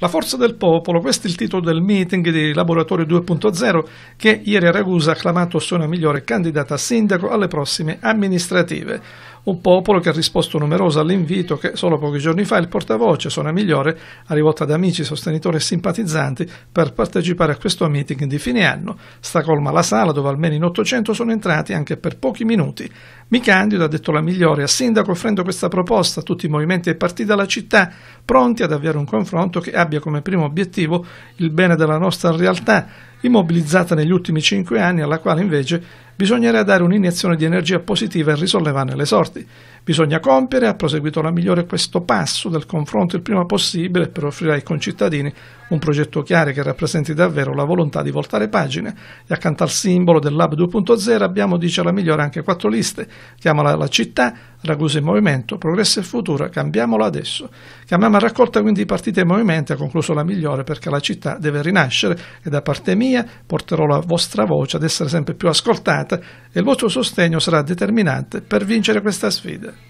La forza del popolo, questo è il titolo del meeting di Laboratorio 2.0 che ieri a Ragusa ha acclamato Sona Migliore candidata a sindaco alle prossime amministrative. Un popolo che ha risposto numeroso all'invito che solo pochi giorni fa il portavoce Sona Migliore ha rivolto ad amici, sostenitori e simpatizzanti per partecipare a questo meeting di fine anno. Sta colma la sala dove almeno in 800 sono entrati anche per pochi minuti. Mi candido, ha detto la Migliore, a sindaco offrendo questa proposta a tutti i movimenti e partiti della città, pronti ad avviare un confronto che abbia come primo obiettivo il bene della nostra realtà, immobilizzata negli ultimi cinque anni, alla quale invece Bisognerà dare un'iniezione di energia positiva e risollevarne le sorti. Bisogna compiere, ha proseguito la migliore, questo passo del confronto il prima possibile per offrire ai concittadini un progetto chiaro che rappresenti davvero la volontà di voltare pagine. E accanto al simbolo del 2.0 abbiamo, dice la migliore, anche quattro liste. Chiamala la città, Ragusa in movimento, progresso e futuro, cambiamolo adesso. Chiamiamo a raccolta quindi partite e movimenti, ha concluso la migliore, perché la città deve rinascere e da parte mia porterò la vostra voce ad essere sempre più ascoltata giornata e il vostro sostegno sarà determinante per vincere questa sfida.